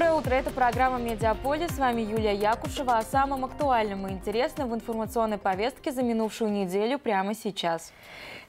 Доброе утро, это программа «Медиаполис». С вами Юлия Якушева о самом актуальном и интересном в информационной повестке за минувшую неделю прямо сейчас.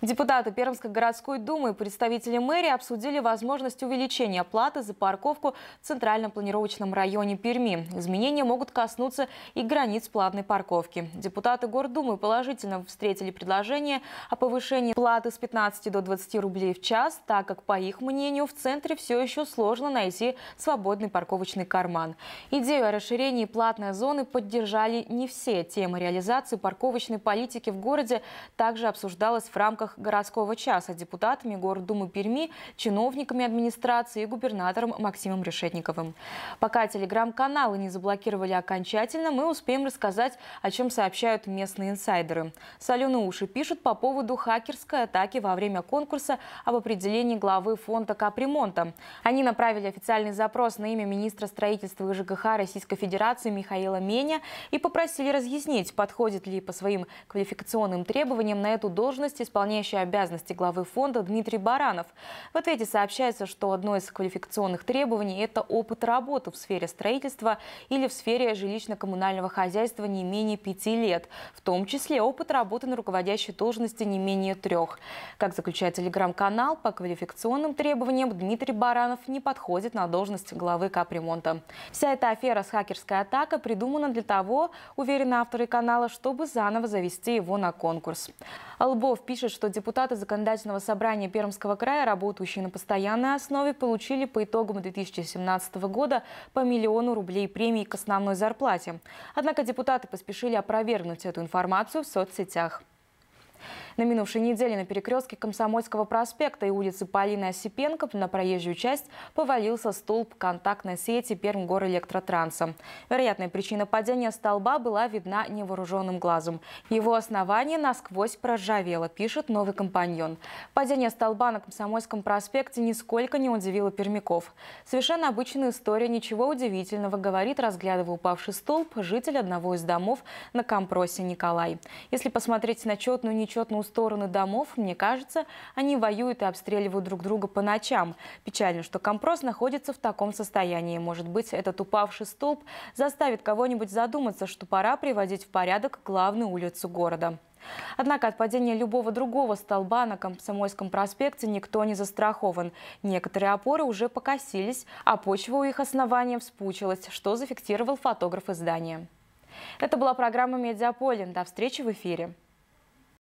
Депутаты Пермской городской думы и представители мэрии обсудили возможность увеличения платы за парковку в Центральном планировочном районе Перми. Изменения могут коснуться и границ платной парковки. Депутаты Гордумы положительно встретили предложение о повышении платы с 15 до 20 рублей в час, так как, по их мнению, в центре все еще сложно найти свободный парковочный упаковочный карман. Идею о расширении платной зоны поддержали не все. Тема реализации парковочной политики в городе также обсуждалась в рамках городского часа депутатами Гордумы Перми, чиновниками администрации и губернатором Максимом Решетниковым. Пока телеграм-каналы не заблокировали окончательно, мы успеем рассказать, о чем сообщают местные инсайдеры. Соленые уши пишут по поводу хакерской атаки во время конкурса об определении главы фонда капремонта. Они направили официальный запрос на имя министра министра строительства и ЖКХ Российской Федерации Михаила Меня и попросили разъяснить, подходит ли по своим квалификационным требованиям на эту должность исполняющий обязанности главы фонда Дмитрий Баранов. В ответе сообщается, что одно из квалификационных требований – это опыт работы в сфере строительства или в сфере жилищно-коммунального хозяйства не менее пяти лет, в том числе опыт работы на руководящей должности не менее трех. Как заключает телеграм-канал, по квалификационным требованиям Дмитрий Баранов не подходит на должность главы КП капремонта. Вся эта афера с хакерской атакой придумана для того, уверены авторы канала, чтобы заново завести его на конкурс. Албов пишет, что депутаты Законодательного собрания Пермского края, работающие на постоянной основе, получили по итогам 2017 года по миллиону рублей премии к основной зарплате. Однако депутаты поспешили опровергнуть эту информацию в соцсетях. На минувшей неделе на перекрестке Комсомольского проспекта и улицы Полины Осипенко на проезжую часть повалился столб контактной сети Пермгорэлектротранса. Вероятная причина падения столба была видна невооруженным глазом. Его основание насквозь проржавело, пишет новый компаньон. Падение столба на Комсомольском проспекте нисколько не удивило пермяков. Совершенно обычная история, ничего удивительного, говорит, разглядывая упавший столб, житель одного из домов на Компросе Николай. Если посмотреть на четную и нечетную стороны домов, мне кажется, они воюют и обстреливают друг друга по ночам. Печально, что компрос находится в таком состоянии. Может быть, этот упавший столб заставит кого-нибудь задуматься, что пора приводить в порядок главную улицу города. Однако от падения любого другого столба на Комсомольском проспекте никто не застрахован. Некоторые опоры уже покосились, а почва у их основания вспучилась, что зафиксировал фотограф издания. Это была программа «Медиаполин». До встречи в эфире.